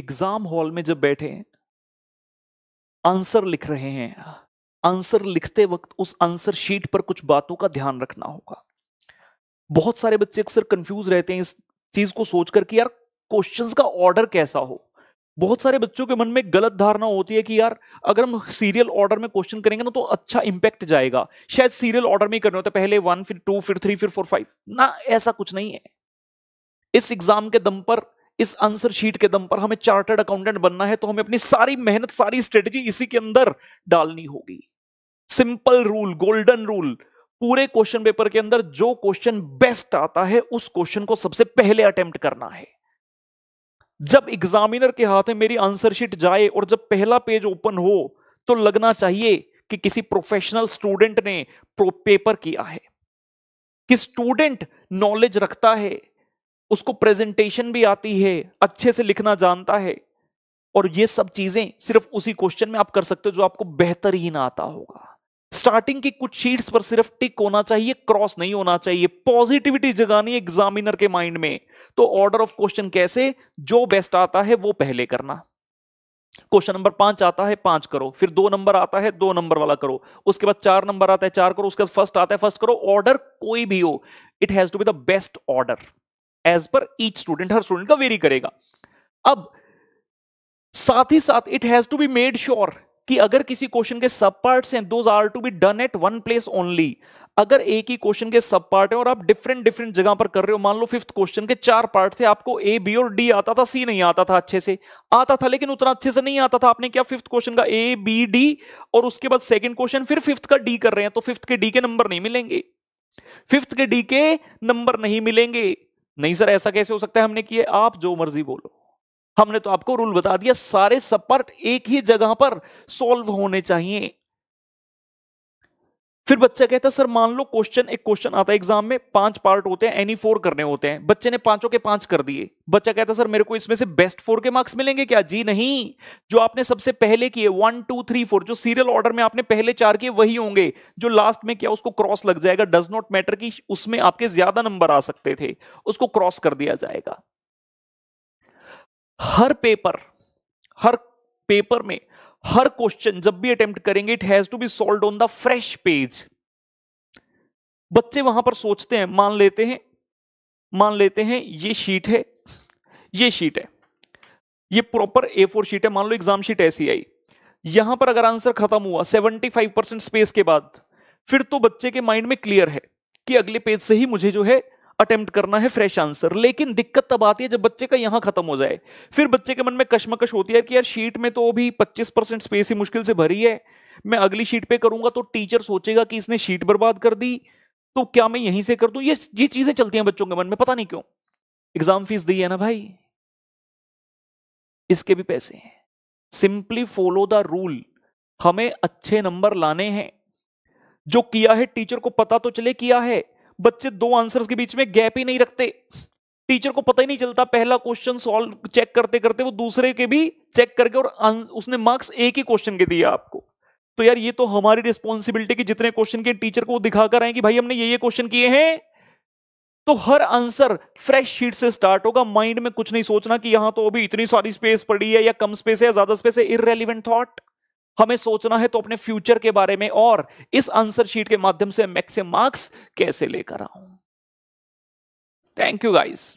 exam hall में जब बैठे आंसर लिख रहे हैं आंसर लिखते वक्त उस आंसर शीट पर कुछ बातों का ध्यान रखना होगा बहुत सारे बच्चे अक्सर कंफ्यूज रहते हैं इस चीज को सोचकर कि यार क्वेश्चंस का ऑर्डर कैसा हो बहुत सारे बच्चों के मन में गलत धारणा होती है कि यार अगर हम सीरियल ऑर्डर में क्वेश्चन करेंगे ना तो अच्छा इंपैक्ट जाएगा शायद सीरियल ऑर्डर में ही करना होता है पहले वन फिर टू फिर थ्री फिर फोर फाइव ना ऐसा कुछ नहीं है इस एग्जाम के दम पर इस आंसर शीट के दम पर हमें चार्टर्ड अकाउंटेंट बनना है तो हमें अपनी सारी मेहनत सारी स्ट्रेटजी इसी के अंदर डालनी होगी सिंपल रूल गोल्डन रूल पूरे क्वेश्चन पेपर के अंदर जो क्वेश्चन बेस्ट आता है उस क्वेश्चन को सबसे पहले अटेम्प्ट करना है जब एग्जामिनर के हाथ में मेरी आंसर शीट जाए और जब पहला पेज ओपन हो तो लगना चाहिए कि किसी प्रोफेशनल स्टूडेंट ने पेपर किया है कि स्टूडेंट नॉलेज रखता है उसको प्रेजेंटेशन भी आती है अच्छे से लिखना जानता है और ये सब चीजें सिर्फ उसी क्वेश्चन में आप कर सकते हो जो आपको बेहतरीन आता होगा स्टार्टिंग की कुछ शीट्स पर सिर्फ टिक होना चाहिए क्रॉस नहीं होना चाहिए पॉजिटिविटी जगानी एग्जामिनर के माइंड में तो ऑर्डर ऑफ क्वेश्चन कैसे जो बेस्ट आता है वो पहले करना क्वेश्चन नंबर पांच आता है पांच करो फिर दो नंबर आता है दो नंबर वाला करो उसके बाद चार नंबर आता है चार करो उसके बाद फर्स्ट आता है फर्स्ट करो ऑर्डर कोई भी हो it has to be the best order as per each student हर स्टूडेंट का वेरी करेगा अब साथ ही साथ it has to be made sure कि अगर किसी क्वेश्चन के सब पार्ट हैं those are to be done at one place only अगर एक ही क्वेश्चन के सब पार्ट है और आप डिफरेंट डिफरेंट जगह पर कर रहे हो मान लो फिफ्थ क्वेश्चन के चार पार्ट थे आपको ए बी और डी आता था सी नहीं आता था अच्छे से आता था लेकिन उतना अच्छे से नहीं आता था आपने क्या फिफ्थ क्वेश्चन का ए बी डी और उसके बाद सेकंड क्वेश्चन फिर फिफ्थ का डी कर रहे हैं तो फिफ्थ के डी के नंबर नहीं मिलेंगे फिफ्थ के डी के नंबर नहीं मिलेंगे नहीं सर ऐसा कैसे हो सकता है हमने किए आप जो मर्जी बोलो हमने तो आपको रूल बता दिया सारे सपर्ट एक ही जगह पर सॉल्व होने चाहिए फिर बच्चा कहता है सर मान लो क्वेश्चन एक क्वेश्चन आता है एग्जाम में पांच पार्ट होते हैं एनी फोर करने होते हैं बच्चे ने पांचों के पांच कर दिए बच्चा कहता है सर मेरे को इसमें से बेस्ट फोर के मार्क्स मिलेंगे क्या जी नहीं जो आपने सबसे पहले किए वन टू थ्री फोर जो सीरियल ऑर्डर में आपने पहले चार किए वही होंगे जो लास्ट में क्या उसको क्रॉस लग जाएगा डज नॉट मैटर कि उसमें आपके ज्यादा नंबर आ सकते थे उसको क्रॉस कर दिया जाएगा हर पेपर हर पेपर में हर क्वेश्चन जब भी अटेम्प्ट करेंगे it has to be solve on the fresh page बच्चे वहां पर सोचते हैं मान लेते हैं मान लेते हैं ये शीट है ये शीट है ये प्रॉपर ए फोर शीट है मान लो एग्जाम शीट ऐसी आई यहां पर अगर आंसर खत्म हुआ 75 परसेंट स्पेस के बाद फिर तो बच्चे के माइंड में क्लियर है कि अगले पेज से ही मुझे जो है अटेम्प्ट करना है फ्रेश आंसर लेकिन दिक्कत तब आती है जब बच्चे का यहां खत्म हो जाए फिर बच्चे के मन में कशमकश होती है कि यार शीट में तो अभी 25 परसेंट स्पेस ही मुश्किल से भरी है मैं अगली शीट पे करूंगा तो टीचर सोचेगा कि इसने शीट बर्बाद कर दी तो क्या मैं यहीं से कर दू ये ये चीजें चलती हैं बच्चों के मन में पता नहीं क्यों एग्जाम फीस दी है ना भाई इसके भी पैसे हैं सिंपली फॉलो द रूल हमें अच्छे नंबर लाने हैं जो किया है टीचर को पता तो चले किया है बच्चे दो आंसर्स के बीच में गैप ही नहीं रखते टीचर को पता ही नहीं चलता पहला क्वेश्चन सॉल्व चेक करते करते वो दूसरे के भी चेक करके और उसने मार्क्स एक ही क्वेश्चन के दिए आपको तो यार ये तो हमारी रिस्पॉन्सिबिलिटी की जितने क्वेश्चन के टीचर को दिखाकर आए कि भाई हमने ये ये क्वेश्चन किए हैं तो हर आंसर फ्रेश शीट से स्टार्ट होगा माइंड में कुछ नहीं सोचना कि यहां तो अभी इतनी सारी स्पेस पड़ी है या कम स्पेस है या ज्यादा स्पेस है इरेलीवेंट थॉट हमें सोचना है तो अपने फ्यूचर के बारे में और इस आंसर शीट के माध्यम से मैक्सिम मार्क्स कैसे लेकर आऊं थैंक यू गाइस